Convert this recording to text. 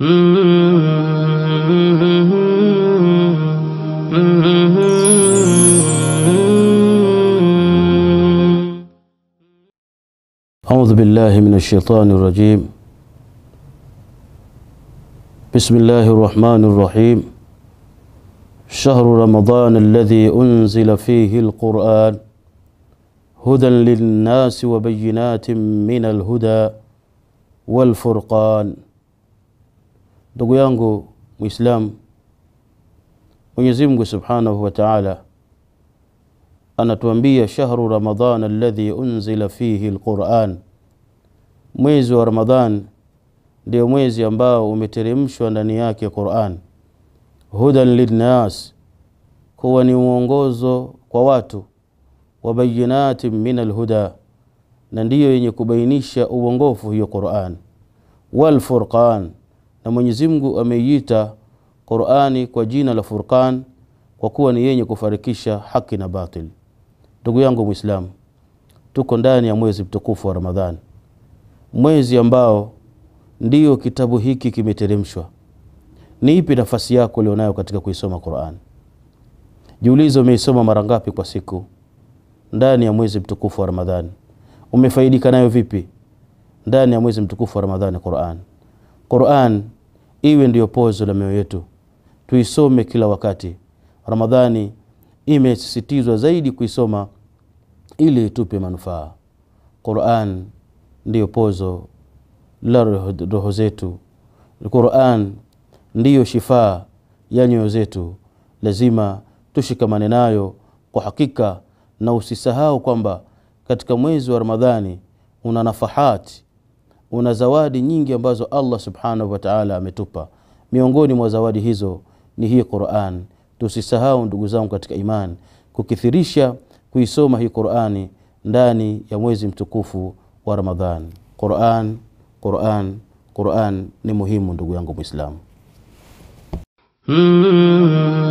أعوذ بالله من الشيطان الرجيم بسم الله الرحمن الرحيم شهر رمضان الذي أنزل فيه القرآن هدى للناس وبينات من الهدى والفرقان Ndugu yangu muislam mwenyezimngu Subhanahu wa Ta'ala anatuambia shahru ramadan aladhi unzila fihi lquran mwezi wa ramadan ndio mwezi ambao umeteremshwa ndani yake Quran. Hudan linnas, kuwa ni mwongozo kwa watu, wa bayinatin min alhuda, na ndiyo yenye kubainisha uongofu hiyo Quran, walfurqan na Mwenyezi Mungu ameiita Qur'ani kwa jina la Furqan kwa kuwa ni yenye kufarikisha haki na batil. Ndugu yangu Muislamu, tuko ndani ya mwezi mtukufu wa Ramadhani, mwezi ambao ndiyo kitabu hiki kimeteremshwa. Ni ipi nafasi yako ulionayo katika kuisoma Qur'an? Jiulize, umeisoma mara ngapi kwa siku ndani ya mwezi mtukufu wa Ramadhani? Umefaidika nayo vipi ndani ya mwezi mtukufu wa Ramadhani? Qur'an, Qur'an iwe ndiyo pozo la mioyo yetu, tuisome kila wakati. Ramadhani imesisitizwa zaidi kuisoma ili itupe manufaa. Quran ndiyo pozo la roho zetu. Quran ndiyo shifaa ya nyoyo zetu, lazima tushikamane nayo kwa hakika, na usisahau kwamba katika mwezi wa Ramadhani una nafahati una zawadi nyingi ambazo Allah subhanahu wa ta'ala ametupa. Miongoni mwa zawadi hizo ni hii Qur'an. Tusisahau ndugu zangu katika imani, kukithirisha kuisoma hii Qur'ani ndani ya mwezi mtukufu wa ramadhan Qur'an, Qur'an, Qur'an ni muhimu ndugu yangu Muislamu. Hmm.